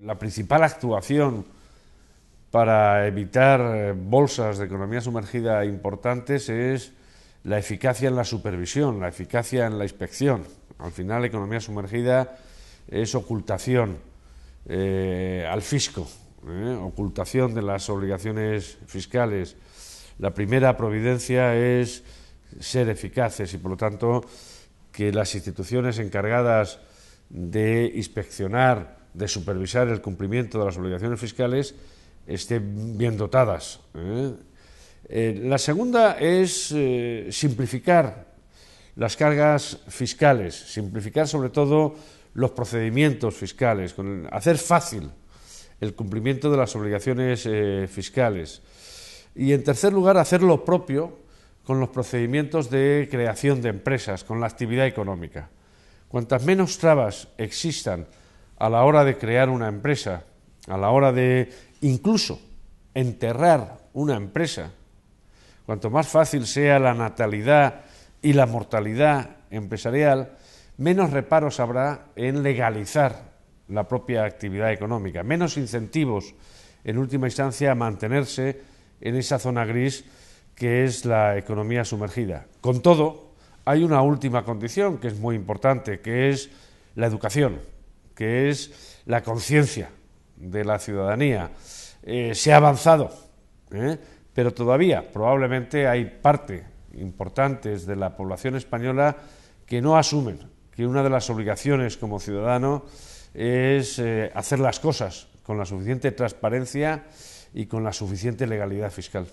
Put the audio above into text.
La principal actuación para evitar eh, bolsas de economía sumergida importantes es la eficacia en la supervisión, la eficacia en la inspección. Al final, economía sumergida es ocultación eh, al fisco, eh, ocultación de las obligaciones fiscales. La primera providencia es ser eficaces y, por lo tanto, que las instituciones encargadas de inspeccionar de supervisar el cumplimiento de las obligaciones fiscales estén bien dotadas. ¿eh? Eh, la segunda es eh, simplificar las cargas fiscales, simplificar sobre todo los procedimientos fiscales, hacer fácil el cumplimiento de las obligaciones fiscales. Y en tercer lugar, hacer lo propio con los procedimientos de creación de empresas, con la actividad económica. Cuantas menos trabas existan a la hora de crear una empresa, a la hora de incluso enterrar una empresa, cuanto más fácil sea la natalidad y la mortalidad empresarial, menos reparos habrá en legalizar la propia actividad económica, menos incentivos en última instancia a mantenerse en esa zona gris que es la economía sumergida. Con todo, hay una última condición que es muy importante, que es la educación que es la conciencia de la ciudadanía. Eh, se ha avanzado, ¿eh? pero todavía probablemente hay parte importantes de la población española que no asumen que una de las obligaciones como ciudadano es eh, hacer las cosas con la suficiente transparencia y con la suficiente legalidad fiscal.